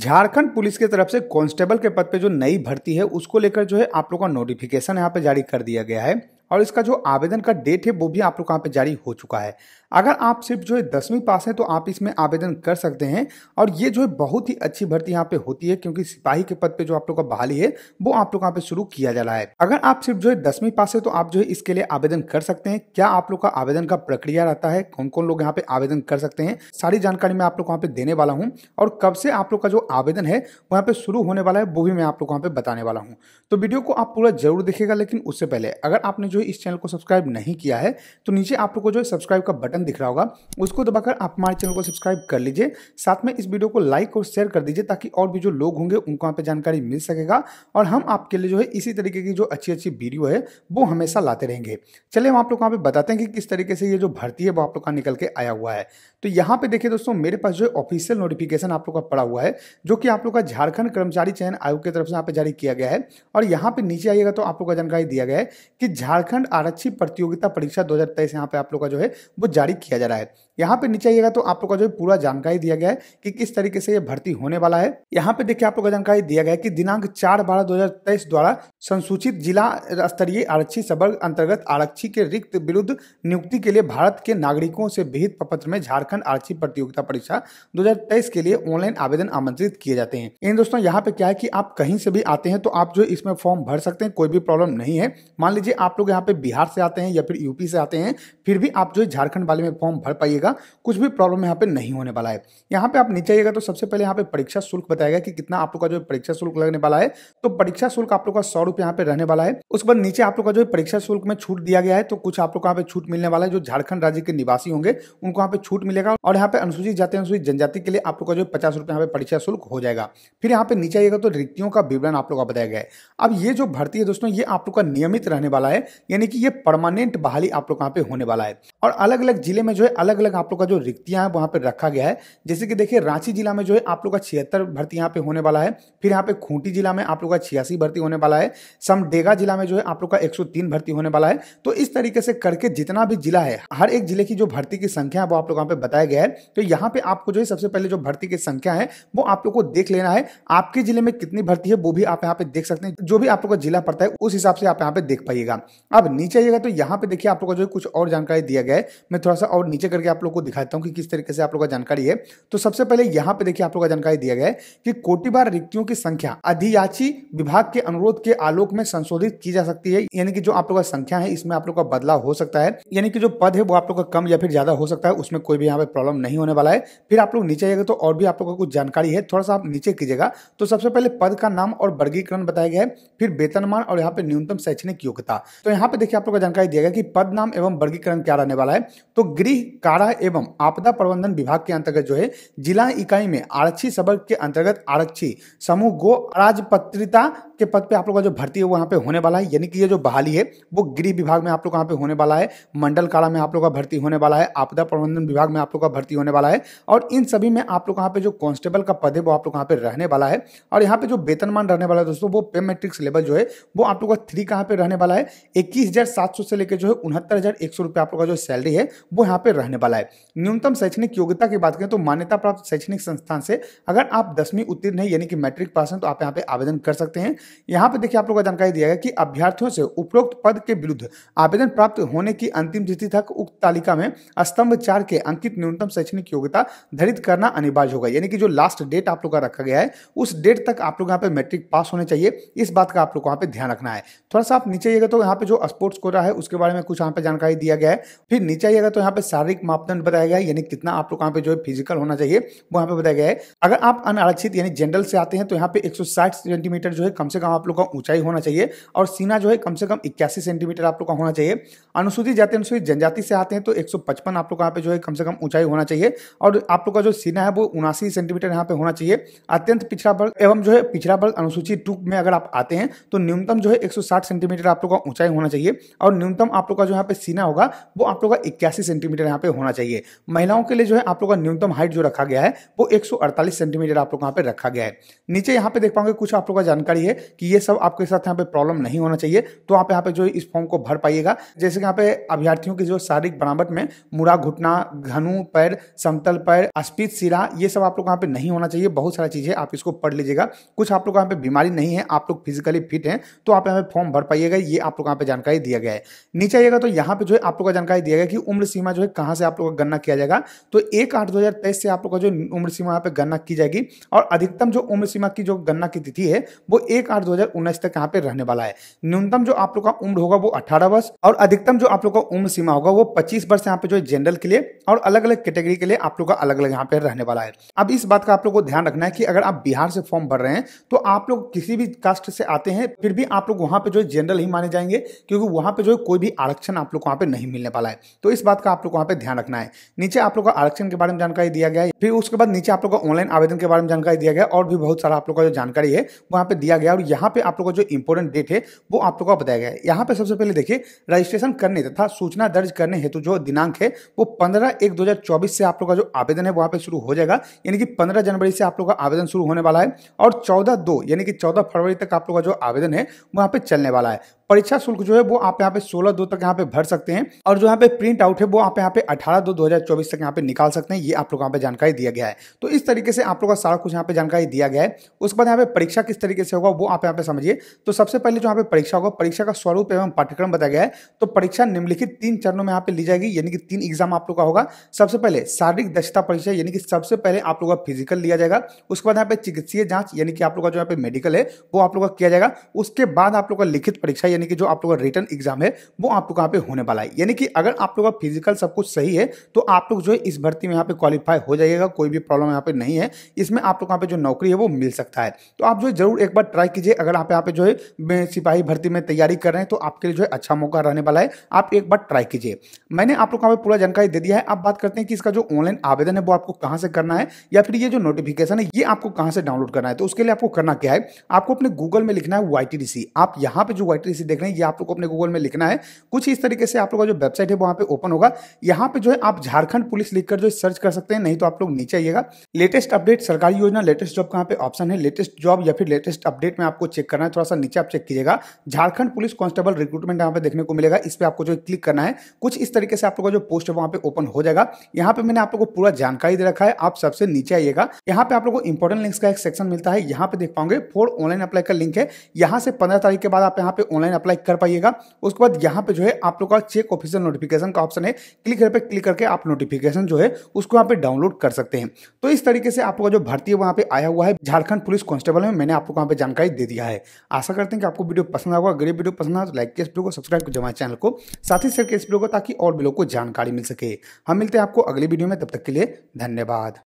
Jharkhand police की तरफ से कांस्टेबल के पद पे जो नई भर्ती है उसको लेकर जो है आप लोगों का नोटिफिकेशन यहाँ पे जारी कर दिया गया है और इसका जो आवेदन का डेट है वो भी आप लोग कहाँ पे जारी हो चुका है अगर आप सिर्फ जो है दसवीं पास हैं तो आप इसमें आवेदन कर सकते हैं और ये जो है बहुत ही अच्छी भर्ती यहाँ पे होती है क्योंकि सिपाही के पद पे जो आप लोग का बहाली है वो आप लोग यहाँ पे शुरू किया जा रहा है अगर आप सिर्फ जो है दसवीं पास है तो आप जो है इसके लिए आवेदन कर सकते हैं क्या आप लोग का आवेदन का प्रक्रिया रहता है कौन कौन लोग यहाँ पे आवेदन कर सकते हैं सारी जानकारी मैं आप लोग वहाँ पे देने वाला हूँ और कब से आप लोग का जो आवेदन है वहाँ पे शुरू होने वाला है वो भी मैं आप लोग वहाँ पे बताने वाला हूँ तो वीडियो को आप पूरा जरूर देखेगा लेकिन उससे पहले अगर आपने जो है इस चैनल को सब्सक्राइब नहीं किया है तो नीचे आप लोग को जो है सब्सक्राइब का बटन दिख रहा होगा उसको दबाकर आप हमारे चैनल को सब्सक्राइब कर लीजिए साथ में इस वीडियो को लाइक और शेयर कर दीजिए ताकि और भी जो लोग होंगे उनको वहाँ पर जानकारी मिल सकेगा और हम आपके लिए जो है इसी तरीके की जो अच्छी अच्छी वीडियो है वो हमेशा लाते रहेंगे चले हम आप लोग वहाँ पर बताते हैं कि किस तरीके से ये जो भर्ती है वो आप लोग का निकल के आया हुआ है तो यहाँ पर देखिए दोस्तों मेरे पास जो है ऑफिशियल नोटिफिकेशन आप लोग का पड़ा हुआ है जो कि आप लोग का झारखंड कर्मचारी चयन आयोग की तरफ से यहाँ पर जारी किया गया है और यहाँ पर नीचे आइएगा तो आप लोग का जानकारी दिया गया है कि झारखंड झारखंड आरक्षी प्रतियोगिता परीक्षा 2023 यहाँ पे आप लोग का जो है वो जारी किया जा रहा है यहाँ पे नीचे आइएगा तो आप लोग का जो है पूरा जानकारी दिया गया है कि किस तरीके से ये भर्ती होने वाला है यहाँ पे देखिए आप लोग का जानकारी दिया गया है कि दिनांक चार बारह दो द्वारा संसूचित जिला स्तरीय आरक्षी सबल अंतर्गत आरक्षी के रिक्त विरुद्ध नियुक्ति के लिए भारत के नागरिकों से विहित पत्र में झारखंड आरक्षी प्रतियोगिता परीक्षा दो के लिए ऑनलाइन आवेदन आमंत्रित किए जाते हैं इन दोस्तों यहाँ पे क्या है की आप कहीं से भी आते हैं तो आप जो इसमें फॉर्म भर सकते हैं कोई भी प्रॉब्लम नहीं है मान लीजिए आप लोग यहाँ पे बिहार से आते हैं या फिर यूपी से आते हैं फिर भी आप जो है झारखंड वाले में फॉर्म भर पाइएगा कुछ भी प्रॉब्लम यहाँ पे नहीं होने वाला है यहाँ पे आप नीचे आइएगा तो सबसे पहले यहाँ पे परीक्षा शुल्क बताएगा कि कितना आप लोग का जो परीक्षा शुल्क लगने वाला है तो परीक्षा शुल्क आप लोग का सौ रुपये यहाँ पे रहने वाला है उसके बाद नीचे आप लोग का जो परीक्षा शुल्क में छूट दिया गया है तो कुछ आप लोग को यहाँ पे छूट मिलने वाला है जो झारखंड राज्य के निवासी होंगे उनको यहाँ पे छूट मिलेगा और यहाँ पे अनुसूचित जाति अनुसूचित जनजाति के लिए आप लोग का जो पचास रुपये यहाँ पे परीक्षा शुल्क हो जाएगा फिर यहाँ पे नीचे आइएगा तो रिक्तियों का विवरण आप लोग का बताया गया है अब ये जो भर्ती है दोस्तों ये आप लोग का नियमित रहने वाला है यानी कि ये परमानेंट बहाली आप लोग यहाँ पे होने वाला है और अलग अलग जिले में जो है अलग अलग आप लोग का जो रिक्तियां हैं वहाँ पे रखा गया है जैसे कि देखिए रांची जिला में जो है आप लोग का छिहत्तर भर्ती यहाँ पे होने वाला है फिर यहाँ पे खूंटी जिला में आप लोग का छियासी भर्ती होने वाला है समडेगा जिला में जो है आप लोग का एक भर्ती होने वाला है तो इस तरीके से करके जितना भी जिला है हर एक जिले की जो भर्ती की संख्या है वो आप लोग यहाँ पे बताया गया है तो यहाँ पे आपको जो है सबसे पहले जो भर्ती की संख्या है वो आप लोग को देख लेना है आपके जिले में कितनी भर्ती है वो भी आप यहाँ पे देख सकते हैं जो भी आप लोग का जिला पड़ता है उस हिसाब से आप यहाँ पे देख पाइएगा अब नीचे आइएगा तो यहाँ पे देखिए आप लोगों को जो है कुछ और जानकारी दिया गया है मैं थोड़ा सा और नीचे करके आप लोग को दिखाता हूँ कि किस तरीके से आप लोगों का जानकारी है तो सबसे पहले यहाँ पे देखिए आप लोगों का जानकारी दिया गया है कि कोटिबार रिक्तियों की संख्या अधियाची विभाग के अनुरोध के आलोक में संशोधित की जा सकती है यानी कि जो आप लोगों का संख्या है इसमें आप लोग का बदलाव हो सकता है यानी कि जो पद है वो आप लोग का कम या फिर ज्यादा हो सकता है उसमें कोई भी यहाँ पे प्रॉब्लम नहीं होने वाला है फिर आप लोग नीचे आइएगा तो और भी आप लोग का कुछ जानकारी है थोड़ा सा आप नीचे कीजिएगा तो सबसे पहले पद का नाम और वर्गीकरण बताया गया है फिर वेतनमान और यहाँ पे न्यूनतम शैक्षणिक योग्यता तो यहाँ यहाँ पे देखिए आप लोग का जानकारी दिया गया कि पद नाम एवं वर्गीकरण क्या रहने वाला है तो गृह कारा एवं आपदा प्रबंधन विभाग के अंतर्गत जो है जिला इकाई में आरक्षी सबक के अंतर्गत आरक्षी समूह गो अराजपत्रिता के पद पे आप लोग का जो भर्ती है वहाँ पे होने वाला है यानी कि ये जो बहाली है वो गृह विभाग में आप लोग कहाँ पे होने वाला है मंडल काला में आप लोग का भर्ती होने वाला है आपदा प्रबंधन विभाग में आप लोग का भर्ती होने वाला है और इन सभी में आप लोग कहाँ पे जो कांस्टेबल का पद है वो आप लोग कहाँ पे रहने वाला है और यहाँ पे जो वेतनमान रहने वाला है दोस्तों वो पे मैट्रिक्स लेवल जो है वो आप लोग का थ्री कहाँ पे रहने वाला है इक्कीस से लेकर जो है उनहत्तर आप लोग का जो सैलरी है वो यहाँ पे रहने वाला है न्यूनतम शैक्षणिक योग्यता की बात करें तो मान्यता प्राप्त शैक्षणिक संस्थान से अगर आप दसवीं उत्तीर्ण है यानी कि मैट्रिक पास हैं तो आप यहाँ पे आवेदन कर सकते हैं यहाँ पर देखिए आप लोगों को जानकारी दिया गया कि अभ्यर्थियों से उपरोक्त पद के विरुद्ध आवेदन प्राप्त होने की अंतिम तिथि तक उक्त तालिका में स्तंभ चार के अंकित न्यूनतम शैक्षणिक योग्यता धरित करना अनिवार्य होगा यानी कि जो लास्ट डेट आप लोग का रखा गया है उस डेट तक आप लोग यहाँ पे मैट्रिक पास होने चाहिए इस बात का आप लोग वहाँ पे ध्यान रखना है थोड़ा सा आप नीचे आइएगा तो यहाँ पे जो स्पोर्ट्स कोटा है उसके बारे में कुछ यहाँ पे जानकारी दिया गया है फिर नीचे आइएगा तो यहाँ पे शारीरिक मापदंड बताया गया है यानी कितना आप लोग यहाँ पे जो है फिजिकल होना चाहिए वो यहाँ पे बताया गया है अगर आप अनारक्षित यानी जनरल से आते हैं तो यहाँ पे एक सेंटीमीटर जो है कम से कम आप लोग का ऊंचाई होना चाहिए और सीना जो है कम से कम इक्यासी सेंटीमीटर आप लोग का होना चाहिए अनुसूचित जाति अनुसूचित जनजाति से आते हैं तो एक आप लोग यहाँ पे जो है कम से कम ऊंचाई होना चाहिए और आप लोग का जो सीना है वो उनासी सेंटीमीटर यहाँ पे होना चाहिए अत्यंत पिछड़ा वर्ग एवं जो है पिछड़ा वर्ग अनुसूचित टू में अगर आप आते हैं तो न्यूनतम जो है एक सेंटीमीटर आप लोग का ऊंचाई होना चाहिए और न्यूनतम आप लोग का जो यहाँ पे सीना होगा वो आप लोग का इक्यासी सेंटीमीटर यहाँ पे होना चाहिए महिलाओं के लिए जो है आप लोग का न्यूनतम हाइट जो रखा गया है वो एक सेंटीमीटर आप लोग यहाँ पे रखा गया है नीचे यहाँ पे देख पाओगे कुछ आप लोग का जानकारी है कि ये सब आपके साथ यहाँ पे प्रॉब्लम नहीं होना चाहिए तो आप यहाँ पे जो इस फॉर्म को भर पाइएगा जैसे यहाँ पे अभ्यार्थियों की जो शारीरिक बनावट में मुड़ा घुटना घनु पैर समतल पैर अस्पित सिरा ये सब आप लोग यहाँ पे नहीं होना चाहिए बहुत सारी चीजें आप इसको पढ़ लीजिएगा कुछ आप लोग यहाँ पे बीमारी नहीं है आप लोग फिजिकली फिट हैं तो आप यहाँ पे फॉर्म भर पाइएगा ये आप लोग यहाँ पे जानकारी दिया गया है नीचे आइएगा तो यहाँ पे जो है आप लोग का जानकारी दिया गया कि उम्र सीमा जो है कहाँ से आप लोग का गणना किया जाएगा तो एक आठ दो से आप लोग का जो उम्र सीमा यहाँ पे गणना की जाएगी और अधिकतम जो उम्र सीमा की जो गणना की तिथि है वो एक आठ दो तक यहाँ पे रहने वाला है न्यूनतम जो आप लोग का उम्र होगा वो अठारह वर्ष और अधिकतम जो आप लोग का उम्र सीमा होगा वो पच्चीस वर्ष यहाँ पे जो है जनरल के लिए और अलग अलग कैटेगरी के लिए आप लोग का अलग अलग यहाँ पे रहने वाला है अब इस बात का आप लोग को ध्यान रखना है कि अगर आप बिहार से फॉर्म भर रहे हैं तो आप लोग किसी भी कास्ट से आते हैं फिर भी आप लोग वहाँ पे जो है जनरल ही माने जाएंगे क्योंकि वहाँ पे जो है कोई भी आरक्षण आप लोग को वहाँ पे नहीं मिलने वाला है तो इस बात का आप लोग वहाँ पे ध्यान रखना है नीचे आप लोग का आरक्षण के बारे में जानकारी दिया गया है फिर उसके बाद नीचे आप लोग का ऑनलाइन आवेदन के बारे में जानकारी दिया गया और भी बहुत सारा आप लोग का जो जानकारी है वहाँ पे दिया गया और यहाँ पे आप लोगों का जो इंपॉर्टेंट डेट है वो आप लोगों का बताया गया है यहाँ पे सबसे पहले देखिए रजिस्ट्रेशन करने तथा सूचना दर्ज करने हेतु जो दिनांक है वो पंद्रह एक दो से आप लोग का जो आवेदन है वहाँ पे शुरू हो जाएगा यानी कि पंद्रह जनवरी से आप लोग का आवेदन शुरू होने वाला है और चौदह दो यानी कि चौदह फरवरी तक आप लोग का जो आवेदन है वहाँ पे चलने वाला है परीक्षा शुल्क जो है वो आप यहाँ पे सोलह दो तक यहाँ पे भर सकते हैं और जो यहाँ पे प्रिंट आउट है वो आप यहाँ पे अठारह दो दो तक यहाँ पे निकाल सकते हैं ये आप लोग यहाँ पे जानकारी दिया गया है तो इस तरीके से आप लोग का सारा कुछ यहाँ पे जानकारी दिया गया है उसके बाद यहाँ पे परीक्षा किस तरीके से होगा वो आप यहाँ पे समझिए तो सबसे पहले जो यहाँ पे परीक्षा होगा परीक्षा का स्वरूप एवं पाठ्यक्रम बताया गया है तो परीक्षा निम्नलिखित तीन चरणों में यहाँ पे ली जाएगी यानी कि तीन एग्जाम आप लोग का होगा सबसे पहले शारीरिक दक्षता परीक्षा यानी कि सबसे पहले आप लोग का फिजिकल लिया जाएगा उसके बाद यहाँ पे चिकित्सीय जांच यानी कि आप लोग का जो यहाँ पे मेडिकल है वो आप लोग का किया जाएगा उसके बाद आप लोग का लिखित परीक्षा यानी कि जो आप लोग का रिटर्न एग्जाम है वो आप लोग यहाँ पे होने वाला है यानी कि अगर आप लोग का फिजिकल सब कुछ सही है तो आप लोग जो है इस भर्ती में यहाँ पे क्वालिफाई हो जाएगा कोई भी प्रॉब्लम यहाँ पे नहीं है इसमें आप लोग यहाँ पे जो नौकरी है वो मिल सकता है तो आप जो है जरूर एक बार ट्राई कीजिए अगर आप यहाँ पे जो है सिपाही भर्ती में तैयारी कर रहे हैं तो आपके लिए जो है अच्छा मौका रहने वाला है आप एक बार ट्राई कीजिए मैंने आप लोग यहाँ पे पूरा जानकारी दे दिया है आप बात करते हैं कि इसका जो ऑनलाइन आवेदन है वो आपको कहाँ से करना है या फिर ये जो नोटिफिकेशन है ये आपको कहाँ से डाउनलोड करना है तो उसके लिए आपको करना क्या है आपको अपने गूगल में लिखना है वाई आप यहाँ पे जो वाई चीज़ देख रहे हैं ये आप लोग को अपने गूगल में लिखना है कुछ इस तरीके से आप लोग का जो वेबसाइट है वहाँ पे ओपन होगा यहाँ पे जो है आप झारखंड पुलिस लिखकर जो सर्च कर सकते हैं नहीं तो आप लोग नीचे आइएगा लेटेस्ट अपडेट सरकारी योजना लेटेस्ट जॉब कहाँ पे ऑप्शन है लेटेस्ट जॉब या फिर लेटेस्ट अपडेट में आपको चेक करना है थोड़ा सा नीचे आप चेक कीजिएगा झारखंड पुलिस कांस्टेबल रिक्रूटमेंट यहाँ पे देखने को मिलेगा इस पर आपको जो क्लिक करना है कुछ इस तरीके से आप लोग का जो पोस्ट है वहाँ पे ओपन हो जाएगा यहाँ पे मैंने आप लोग को पूरा जानकारी दे रखा है आप सबसे नीचे आइएगा यहाँ पे आप लोग को इंपॉर्टेंट लिंक्स का एक सेक्शन मिलता है यहाँ पे देख पाओगे फोर ऑनलाइन अप्लाई का लिंक है यहाँ से पंद्रह तारीख के बाद आप यहाँ पे ऑनलाइन ऑनलाइन अप्लाई कर पाइएगा उसके बाद यहाँ पे जो है आप लोग का चेक ऑफिसर नोटिफिकेशन का ऑप्शन है क्लिक पे क्लिक करके आप नोटिफिकेशन जो है उसको यहाँ पे डाउनलोड कर सकते हैं तो इस तरीके से आप लोग जो भर्ती है वहाँ पे आया हुआ है झारखंड पुलिस कॉन्स्टेबल में मैंने आपको वहाँ पे जानकारी दे दिया है आशा करते हैं कि आपको वीडियो पसंद आएगा अगर वीडियो पसंद आए तो लाइक के वीडियो को सब्सक्राइब कर हमारे चैनल को साथ ही शेयर के इस वीडियो को ताकि और भी लोग को जानकारी मिल सके हम मिलते हैं आपको अगले वीडियो में तब तक के लिए धन्यवाद